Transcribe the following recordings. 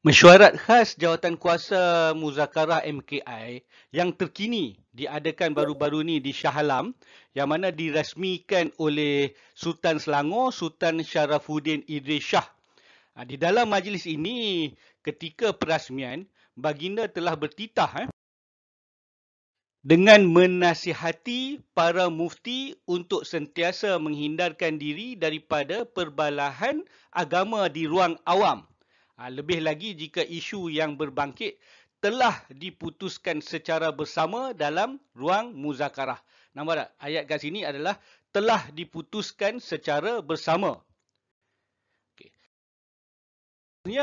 Mesyuarat khas jawatan kuasa muzakarah MKI yang terkini diadakan baru-baru ini di Shah Alam yang mana dirasmikan oleh Sultan Selangor Sultan Sharafuddin Idris Shah. Ha, di dalam majlis ini ketika perasmian baginda telah bertitah eh, dengan menasihati para mufti untuk sentiasa menghindarkan diri daripada perbalahan agama di ruang awam. Ha, lebih lagi jika isu yang berbangkit telah diputuskan secara bersama dalam ruang muzakarah. Nampak tak? Ayat kat sini adalah telah diputuskan secara bersama. Okay.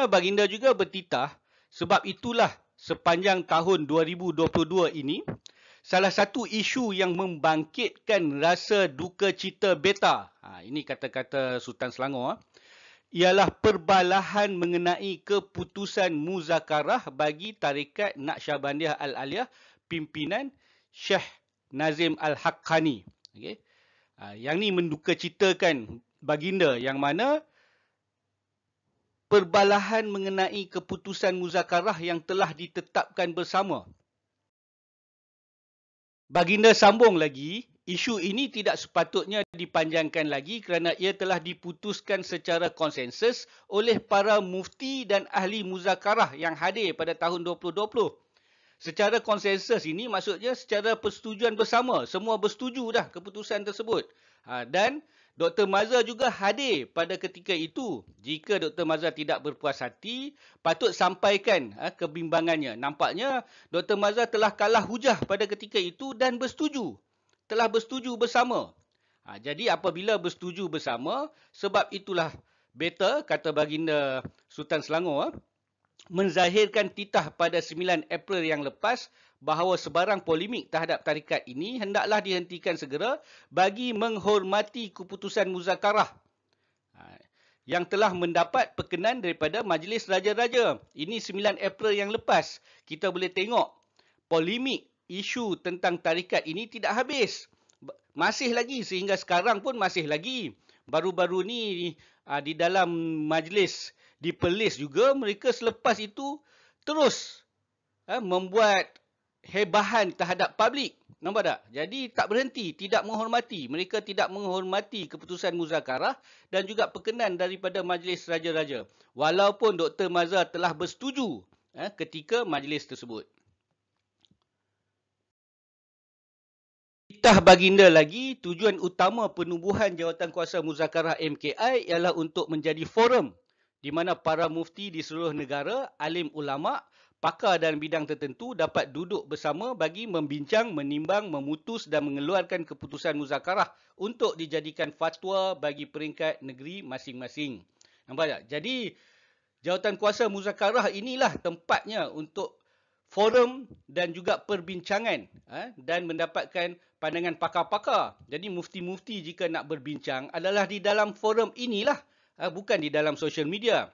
Baginda juga bertitah sebab itulah sepanjang tahun 2022 ini salah satu isu yang membangkitkan rasa duka cita beta. Ha, ini kata-kata Sultan Selangor. Ha ialah perbalahan mengenai keputusan muzakarah bagi tarikat Naqsyabandiyah Al-Aliyah pimpinan Syekh Nazim Al-Haqqani. Okay. Ah, yang ni menduka citakan baginda yang mana perbalahan mengenai keputusan muzakarah yang telah ditetapkan bersama. Baginda sambung lagi isu ini tidak sepatutnya dipanjangkan lagi kerana ia telah diputuskan secara konsensus oleh para mufti dan ahli muzakarah yang hadir pada tahun 2020. Secara konsensus ini maksudnya secara persetujuan bersama. Semua bersetuju dah keputusan tersebut. Ha, dan Dr. Mazhar juga hadir pada ketika itu. Jika Dr. Mazhar tidak berpuas hati, patut sampaikan ha, kebimbangannya. Nampaknya Dr. Mazhar telah kalah hujah pada ketika itu dan bersetuju telah bersetuju bersama. Ha, jadi apabila bersetuju bersama, sebab itulah beta kata baginda Sultan Selangor eh, menzahirkan titah pada 9 April yang lepas bahawa sebarang polemik terhadap tarikat ini hendaklah dihentikan segera bagi menghormati keputusan muzakarah ha, yang telah mendapat perkenan daripada Majlis Raja-Raja. Ini 9 April yang lepas. Kita boleh tengok polemik isu tentang tarikat ini tidak habis. Masih lagi sehingga sekarang pun masih lagi. Baru-baru ni ah, di dalam majlis di Perlis juga mereka selepas itu terus ah, membuat hebahan terhadap publik. Nampak tak? Jadi tak berhenti, tidak menghormati. Mereka tidak menghormati keputusan muzakarah dan juga perkenan daripada majlis raja-raja. Walaupun Dr. Mazhar telah bersetuju ah, ketika majlis tersebut. titah baginda lagi, tujuan utama penubuhan Jawatan Kuasa Muzakarah MKI ialah untuk menjadi forum di mana para mufti di seluruh negara, alim ulama, pakar dalam bidang tertentu dapat duduk bersama bagi membincang, menimbang, memutus dan mengeluarkan keputusan muzakarah untuk dijadikan fatwa bagi peringkat negeri masing-masing. Nampak tak? Jadi, jawatan kuasa muzakarah inilah tempatnya untuk forum dan juga perbincangan ha, dan mendapatkan pandangan pakar-pakar. Jadi mufti-mufti jika nak berbincang adalah di dalam forum inilah, ha, bukan di dalam social media.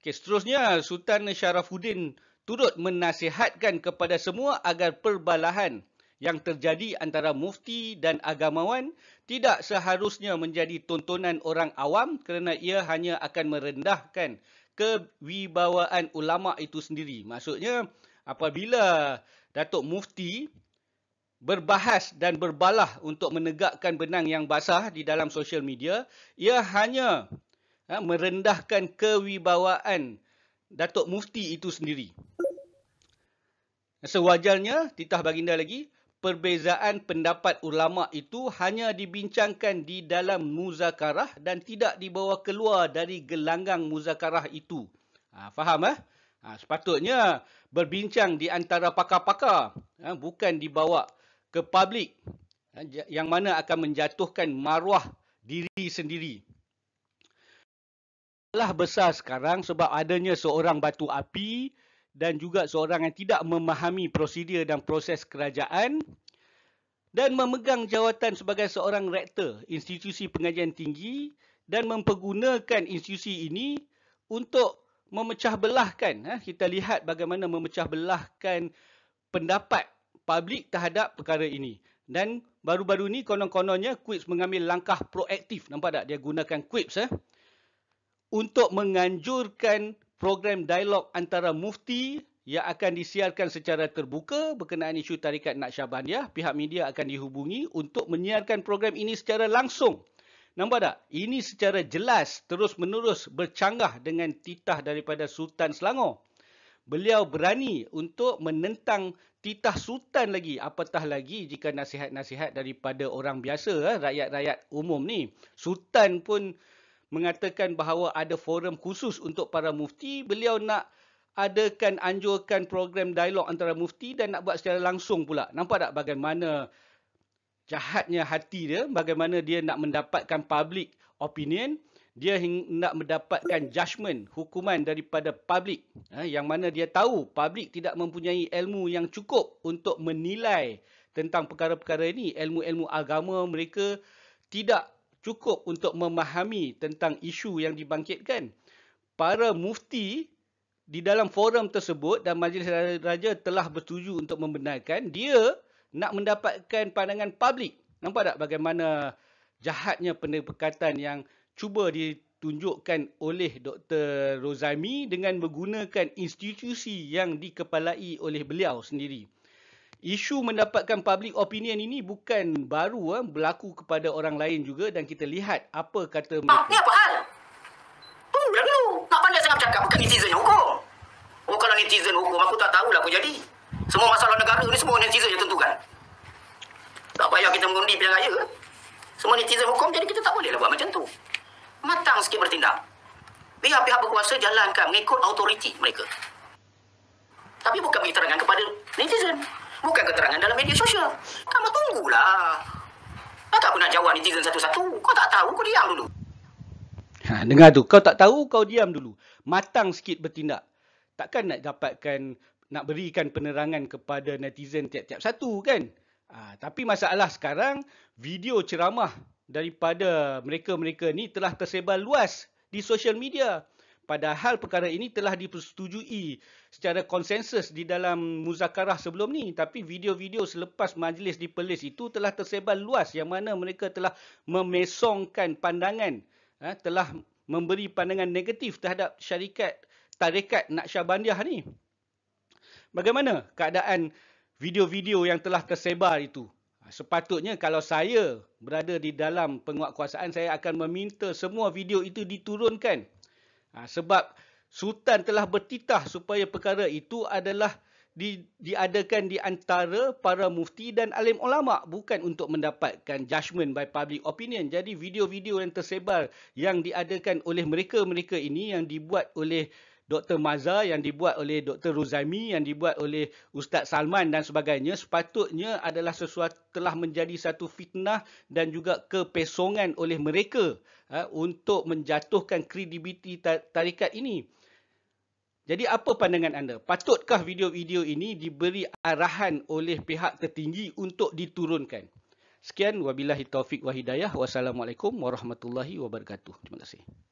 Okey, seterusnya Sultan Syarafuddin turut menasihatkan kepada semua agar perbalahan yang terjadi antara mufti dan agamawan tidak seharusnya menjadi tontonan orang awam kerana ia hanya akan merendahkan kewibawaan ulama itu sendiri. Maksudnya apabila Datuk Mufti berbahas dan berbalah untuk menegakkan benang yang basah di dalam social media, ia hanya ha, merendahkan kewibawaan Datuk Mufti itu sendiri. Sewajarnya, titah baginda lagi, perbezaan pendapat ulama itu hanya dibincangkan di dalam muzakarah dan tidak dibawa keluar dari gelanggang muzakarah itu. Ha, faham eh? Ha, sepatutnya berbincang di antara pakar-pakar, ha, bukan dibawa keluar ke publik eh, yang mana akan menjatuhkan maruah diri sendiri. Masalah besar sekarang sebab adanya seorang batu api dan juga seorang yang tidak memahami prosedur dan proses kerajaan dan memegang jawatan sebagai seorang rektor institusi pengajian tinggi dan mempergunakan institusi ini untuk memecah belahkan. Eh. Kita lihat bagaimana memecah belahkan pendapat publik terhadap perkara ini. Dan baru-baru ni konon-kononnya Quips mengambil langkah proaktif. Nampak tak? Dia gunakan Quips. Eh? Untuk menganjurkan program dialog antara mufti yang akan disiarkan secara terbuka berkenaan isu tarikat Naqsyabandiyah. Pihak media akan dihubungi untuk menyiarkan program ini secara langsung. Nampak tak? Ini secara jelas terus-menerus bercanggah dengan titah daripada Sultan Selangor beliau berani untuk menentang titah sultan lagi apatah lagi jika nasihat-nasihat daripada orang biasa eh, rakyat-rakyat umum ni sultan pun mengatakan bahawa ada forum khusus untuk para mufti beliau nak adakan anjurkan program dialog antara mufti dan nak buat secara langsung pula nampak tak bagaimana jahatnya hati dia bagaimana dia nak mendapatkan public opinion dia hendak mendapatkan judgement hukuman daripada publik eh, ha, yang mana dia tahu publik tidak mempunyai ilmu yang cukup untuk menilai tentang perkara-perkara ini ilmu-ilmu agama mereka tidak cukup untuk memahami tentang isu yang dibangkitkan para mufti di dalam forum tersebut dan majlis raja telah bersetuju untuk membenarkan dia nak mendapatkan pandangan publik nampak tak bagaimana jahatnya pendekatan yang cuba ditunjukkan oleh Dr. Rozaimi dengan menggunakan institusi yang dikepalai oleh beliau sendiri. Isu mendapatkan public opinion ini bukan baru eh, berlaku kepada orang lain juga dan kita lihat apa kata mereka. Ah, ni apa hal? Hmm, lalu, nak pandai saya cakap bukan netizen yang hukum. Oh, kalau netizen hukum, aku tak tahulah aku jadi. Semua masalah negara ni semua netizen yang tentukan. Tak payah kita mengundi pilihan raya. Semua netizen hukum, jadi kita tak boleh lah buat macam tu matang sikit bertindak. Biar pihak berkuasa jalankan mengikut autoriti mereka. Tapi bukan keterangan kepada netizen. Bukan keterangan dalam media sosial. Kamu tunggulah. Kenapa aku nak jawab netizen satu-satu? Kau tak tahu, kau diam dulu. Ha, dengar tu, kau tak tahu, kau diam dulu. Matang sikit bertindak. Takkan nak dapatkan, nak berikan penerangan kepada netizen tiap-tiap satu kan? Ha, tapi masalah sekarang, video ceramah daripada mereka-mereka ini telah tersebar luas di social media. Padahal perkara ini telah dipersetujui secara konsensus di dalam muzakarah sebelum ni. Tapi video-video selepas majlis di Perlis itu telah tersebar luas yang mana mereka telah memesongkan pandangan, ha, telah memberi pandangan negatif terhadap syarikat tarikat Naksyabandiah ni. Bagaimana keadaan video-video yang telah tersebar itu? Ha, sepatutnya kalau saya berada di dalam penguatkuasaan, saya akan meminta semua video itu diturunkan. Ha, sebab Sultan telah bertitah supaya perkara itu adalah di, diadakan di antara para mufti dan alim ulama bukan untuk mendapatkan judgement by public opinion jadi video-video yang tersebar yang diadakan oleh mereka-mereka ini yang dibuat oleh Dr. Maza yang dibuat oleh Dr. Ruzami, yang dibuat oleh Ustaz Salman dan sebagainya sepatutnya adalah sesuatu telah menjadi satu fitnah dan juga kepesongan oleh mereka ha, untuk menjatuhkan kredibiliti tarikat ini. Jadi apa pandangan anda? Patutkah video-video ini diberi arahan oleh pihak tertinggi untuk diturunkan? Sekian wabillahi taufik wa Wassalamualaikum warahmatullahi wabarakatuh. Terima kasih.